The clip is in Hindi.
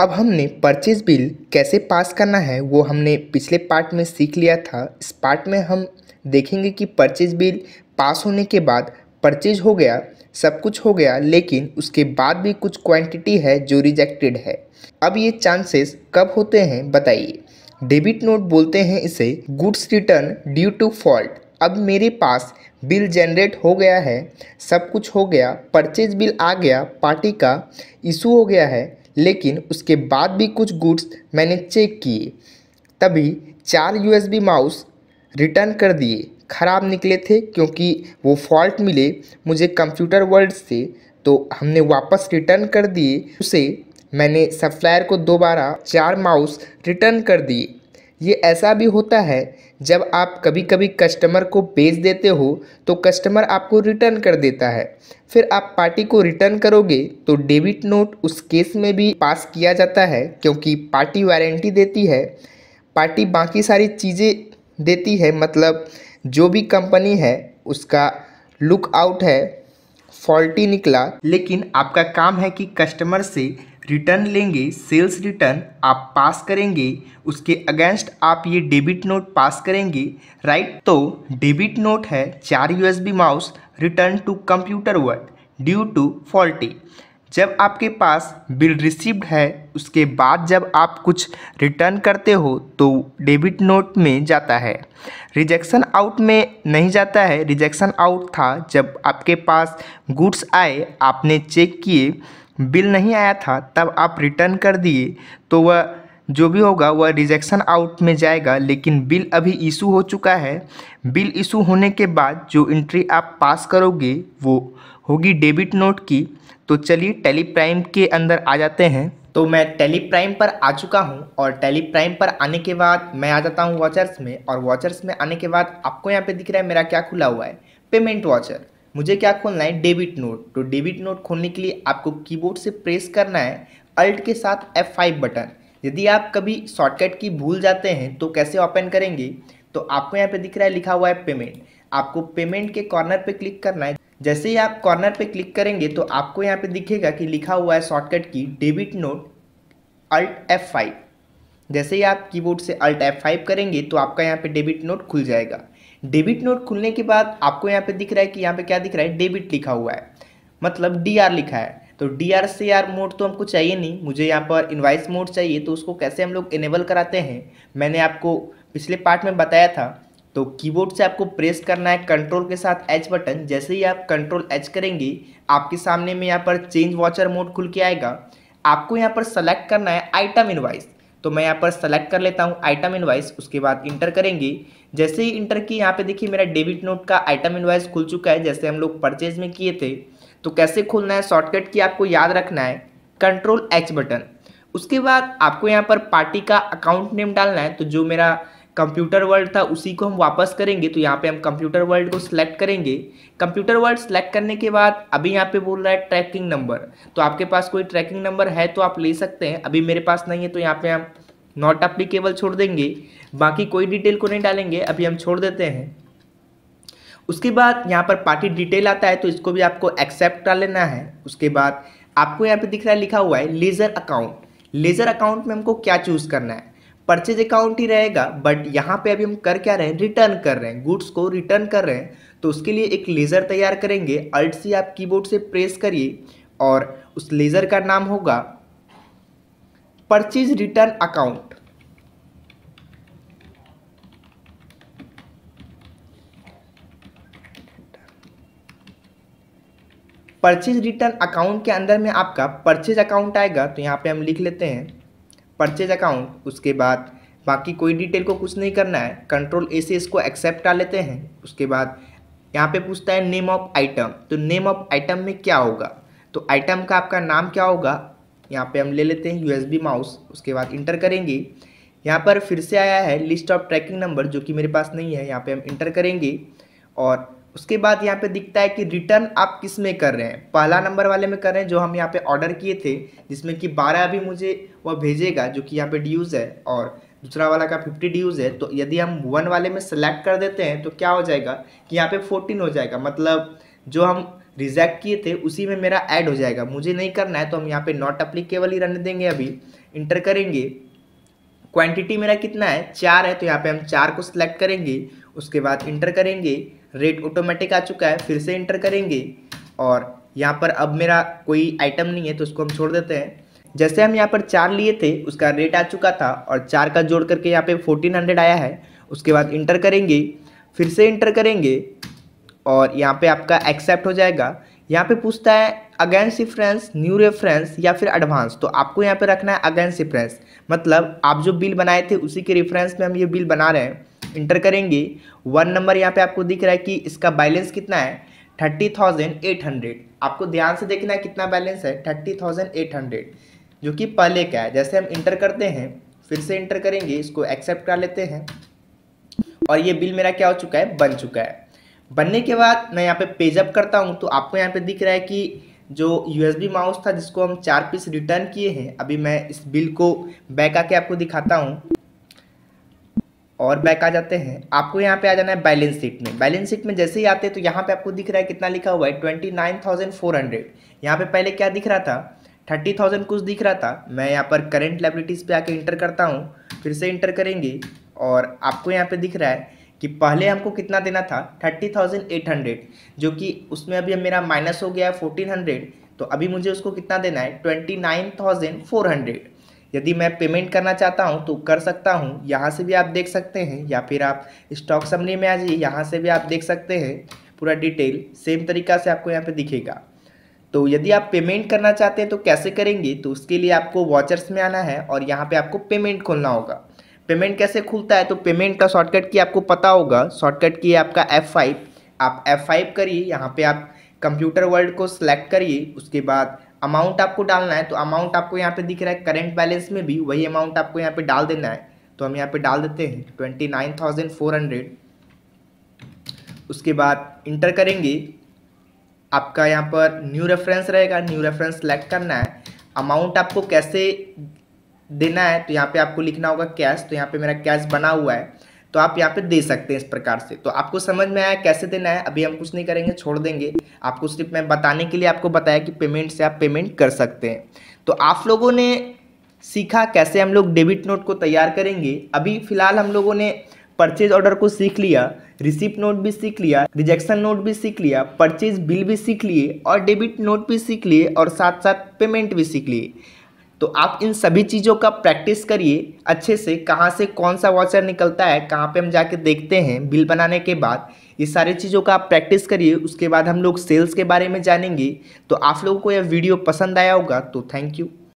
अब हमने परचेज बिल कैसे पास करना है वो हमने पिछले पार्ट में सीख लिया था इस पार्ट में हम देखेंगे कि परचेज बिल पास होने के बाद परचेज हो गया सब कुछ हो गया लेकिन उसके बाद भी कुछ क्वांटिटी है जो रिजेक्टेड है अब ये चांसेस कब होते हैं बताइए डेबिट नोट बोलते हैं इसे goods return due to fault अब मेरे पास बिल जनरेट हो गया है सब कुछ हो गया परचेज बिल आ गया पार्टी का इशू हो गया है लेकिन उसके बाद भी कुछ गुड्स मैंने चेक किए तभी चार यूएसबी माउस रिटर्न कर दिए ख़राब निकले थे क्योंकि वो फॉल्ट मिले मुझे कंप्यूटर वर्ल्ड से तो हमने वापस रिटर्न कर दिए उसे मैंने सप्लायर को दोबारा चार माउस रिटर्न कर दिए ये ऐसा भी होता है जब आप कभी कभी कस्टमर को बेच देते हो तो कस्टमर आपको रिटर्न कर देता है फिर आप पार्टी को रिटर्न करोगे तो डेबिट नोट उस केस में भी पास किया जाता है क्योंकि पार्टी वारंटी देती है पार्टी बाकी सारी चीज़ें देती है मतलब जो भी कंपनी है उसका लुक आउट है फॉल्टी निकला लेकिन आपका काम है कि कस्टमर से रिटर्न लेंगे सेल्स रिटर्न आप पास करेंगे उसके अगेंस्ट आप ये डेबिट नोट पास करेंगे राइट तो डेबिट नोट है चार USB mouse return to computer world due to faulty जब आपके पास बिल रिसीव्ड है उसके बाद जब आप कुछ रिटर्न करते हो तो डेबिट नोट में जाता है रिजेक्शन आउट में नहीं जाता है रिजेक्शन आउट था जब आपके पास गुड्स आए आपने चेक किए बिल नहीं आया था तब आप रिटर्न कर दिए तो वह जो भी होगा वह रिजेक्शन आउट में जाएगा लेकिन बिल अभी इशू हो चुका है बिल इशू होने के बाद जो इंट्री आप पास करोगे वो होगी डेबिट नोट की तो चलिए टेली प्राइम के अंदर आ जाते हैं तो मैं टेली प्राइम पर आ चुका हूँ और टेली प्राइम पर आने के बाद मैं आ जाता हूँ वॉचर्स में और वॉचर्स में आने के बाद आपको यहाँ पर दिख रहा है मेरा क्या खुला हुआ है पेमेंट वॉचर मुझे क्या खोलना है डेबिट नोट तो डेबिट नोट खोलने के लिए आपको कीबोर्ड से प्रेस करना है अल्ट के साथ एफ फाइव बटन यदि आप कभी शॉर्टकट की भूल जाते हैं तो कैसे ओपन करेंगे तो आपको यहाँ पे दिख रहा है लिखा हुआ है पेमेंट आपको पेमेंट के कॉर्नर पे क्लिक करना है जैसे ही आप कॉर्नर पे क्लिक करेंगे तो आपको यहाँ पे दिखेगा कि लिखा हुआ है शॉर्टकट की debit note alt F five जैसे ही आप कीबोर्ड से अल्ट एफ फाइव करेंगे तो आपका यहाँ पे डेबिट नोट खुल जाएगा डेबिट नोट खुलने के बाद आपको यहाँ पे दिख रहा है कि यहाँ पे क्या दिख रहा है डेबिट लिखा हुआ है मतलब डी लिखा है तो डी आर से आर मोड तो हमको चाहिए नहीं मुझे यहाँ पर इन्वाइस मोड चाहिए तो उसको कैसे हम लोग इनेबल कराते हैं मैंने आपको पिछले पार्ट में बताया था तो कीबोर्ड से आपको प्रेस करना है कंट्रोल के साथ एच बटन जैसे ही आप कंट्रोल एच करेंगे आपके सामने में यहाँ पर चेंज वॉचर मोड खुल के आएगा आपको यहाँ पर सेलेक्ट करना है आइटम इन्वाइस तो मैं यहाँ पर सेलेक्ट कर लेता हूँ आइटम इनवाइस उसके बाद इंटर करेंगे जैसे ही इंटर की यहाँ पे देखिए मेरा डेबिट नोट का आइटम इनवाइस खुल चुका है जैसे हम लोग परचेज में किए थे तो कैसे खोलना है शॉर्टकट की आपको याद रखना है कंट्रोल एच बटन उसके बाद आपको यहाँ पर पार्टी का अकाउंट नेम डालना है तो जो मेरा कंप्यूटर वर्ल्ड था उसी को हम वापस करेंगे तो यहाँ पे हम कंप्यूटर वर्ल्ड को सिलेक्ट करेंगे कंप्यूटर वर्ल्ड सेलेक्ट करने के बाद अभी यहाँ पे बोल रहा है ट्रैकिंग नंबर तो आपके पास कोई ट्रैकिंग नंबर है तो आप ले सकते हैं अभी मेरे पास नहीं है तो यहाँ पे हम नॉट अप्लीकेबल छोड़ देंगे बाकी कोई डिटेल को नहीं डालेंगे अभी हम छोड़ देते हैं उसके बाद यहाँ पर पार्टी डिटेल आता है तो इसको भी आपको एक्सेप्ट कर लेना है उसके बाद आपको यहाँ पे दिख रहा है लिखा हुआ है लेज़र अकाउंट लेज़र अकाउंट में हमको क्या चूज़ करना है परचेज अकाउंट ही रहेगा बट यहाँ पे अभी हम कर क्या रहे हैं रिटर्न कर रहे हैं गुड्स को रिटर्न कर रहे हैं तो उसके लिए एक लेज़र तैयार करेंगे अल्ट सी आप कीबोर्ड से प्रेस करिए और उस लेज़र का नाम होगा purchase return account purchase return account के अंदर में आपका परचेज अकाउंट आएगा तो यहाँ पे हम लिख लेते हैं परचेज अकाउंट उसके बाद बाकी कोई डिटेल को कुछ नहीं करना है कंट्रोल ए से इसको एक्सेप्ट कर लेते हैं उसके बाद यहाँ पे पूछता है नेम ऑफ आइटम तो नेम ऑफ आइटम में क्या होगा तो आइटम का आपका नाम क्या होगा यहाँ पे हम ले लेते हैं यूएसबी माउस उसके बाद इंटर करेंगे यहाँ पर फिर से आया है लिस्ट ऑफ ट्रैकिंग नंबर जो कि मेरे पास नहीं है यहाँ पे हम इंटर करेंगे और उसके बाद यहाँ पे दिखता है कि रिटर्न आप किस में कर रहे हैं पहला नंबर वाले में कर रहे हैं जो हम यहाँ पे ऑर्डर किए थे जिसमें कि बारह अभी मुझे वह भेजेगा जो कि यहाँ पे ड्यूज़ है और दूसरा वाला का फिफ्टी ड्यूज़ है तो यदि हम वन वाले में सेलेक्ट कर देते हैं तो क्या हो जाएगा कि यहाँ पे 14 हो जाएगा मतलब जो हम रिजेक्ट किए थे उसी में मेरा ऐड हो जाएगा मुझे नहीं करना है तो हम यहाँ पर नॉट अप्लीकेबल ही रहने देंगे अभी इंटर करेंगे क्वान्टिटी मेरा कितना है चार है तो यहाँ पर हम चार को सिलेक्ट करेंगे उसके बाद इंटर करेंगे रेट ऑटोमेटिक आ चुका है फिर से इंटर करेंगे और यहाँ पर अब मेरा कोई आइटम नहीं है तो उसको हम छोड़ देते हैं जैसे हम यहाँ पर चार लिए थे उसका रेट आ चुका था और चार का जोड़ करके यहाँ पे फोर्टीन हंड्रेड आया है उसके बाद इंटर करेंगे फिर से इंटर करेंगे और यहाँ पे आपका एक्सेप्ट हो जाएगा यहाँ पे पूछता है अगेंस्ट रेफरेंस न्यू रेफरेंस या फिर एडवांस तो आपको यहाँ पे रखना है अगेंस्ट रेफरेंस मतलब आप जो बिल बनाए थे उसी के रेफरेंस में हम ये बिल बना रहे हैं इंटर करेंगे वन नंबर यहाँ पे आपको दिख रहा है कि इसका बैलेंस कितना है थर्टी थाउजेंड एट हंड्रेड आपको ध्यान से देखना है कितना बैलेंस है थर्टी थाउजेंड एट हंड्रेड जो कि पहले का है जैसे हम इंटर करते हैं फिर से इंटर करेंगे इसको एक्सेप्ट कर लेते हैं और ये बिल मेरा क्या हो चुका है बन चुका है बनने के बाद मैं यहाँ पे पेजअप करता हूँ तो आपको यहाँ पे दिख रहा है कि जो बी माउस था जिसको हम चार पीस रिटर्न किए हैं अभी मैं इस बिल को बैक आके आपको दिखाता हूँ और बैक आ जाते हैं आपको यहाँ पे आ जाना है बैलेंस शीट में बैलेंस शीट में जैसे ही आते हैं तो यहाँ पे आपको दिख रहा है कितना लिखा हुआ है twenty nine thousand four hundred यहाँ पे पहले क्या दिख रहा था थर्टी थाउजेंड कुछ दिख रहा था मैं यहाँ पर करेंट लाइबिलिटीज़ पे आके इंटर करता हूँ फिर से इंटर करेंगे और आपको यहाँ पे दिख रहा है कि पहले हमको कितना देना था थर्टी थाउजेंड एट हंड्रेड जो कि उसमें अभी मेरा माइनस हो गया है फोर्टीन हंड्रेड तो अभी मुझे उसको कितना देना है twenty nine thousand four hundred यदि मैं पेमेंट करना चाहता हूं तो कर सकता हूं यहां से भी आप देख सकते हैं या फिर आप स्टॉक समरी में आ जाइए यहां से भी आप देख सकते हैं पूरा डिटेल सेम तरीका से आपको यहाँ पर दिखेगा तो यदि आप पेमेंट करना चाहते हैं तो कैसे करेंगे तो उसके लिए आपको वॉचर्स में आना है और यहाँ पर आपको पेमेंट खोलना होगा पेमेंट कैसे खुलता है तो पेमेंट का शॉर्टकट की आपको पता होगा शॉर्टकट की आपका F5 आप F5 करिए यहाँ पे आप कंप्यूटर वर्ल्ड को सिलेक्ट करिए उसके बाद अमाउंट आपको डालना है तो अमाउंट आपको यहाँ पे दिख रहा है करेंट बैलेंस में भी वही अमाउंट आपको यहाँ पे डाल देना है तो हम यहाँ पे डाल देते हैं twenty nine thousand four hundred उसके बाद इंटर करेंगे आपका यहाँ पर न्यू रेफरेंस रहेगा न्यू रेफरेंस सेलेक्ट करना है अमाउंट आपको कैसे देना है तो यहाँ पे आपको लिखना होगा कैश तो यहाँ पे मेरा कैश बना हुआ है तो आप यहाँ पे दे सकते हैं इस प्रकार से तो आपको समझ में आया कैसे देना है अभी हम कुछ नहीं करेंगे छोड़ देंगे आपको सिर्फ मैं बताने के लिए आपको बताया कि पेमेंट से आप पेमेंट कर सकते हैं तो आप लोगों ने सीखा कैसे हम लोग डेबिट नोट को तैयार करेंगे अभी फ़िलहाल हम लोगों ने परचेज ऑर्डर को सीख लिया रिसिप्ट नोट भी सीख लिया रिजेक्शन नोट भी सीख लिया परचेज बिल भी सीख लिए और डेबिट नोट भी सीख लिए और साथ साथ पेमेंट भी सीख लिए तो आप इन सभी चीज़ों का प्रैक्टिस करिए अच्छे से कहाँ से कौन सा वाचर निकलता है कहाँ पे हम जाके देखते हैं बिल बनाने के बाद ये सारी चीज़ों का आप प्रैक्टिस करिए उसके बाद हम लोग सेल्स के बारे में जानेंगे तो आप लोगों को यह वीडियो पसंद आया होगा तो थैंक यू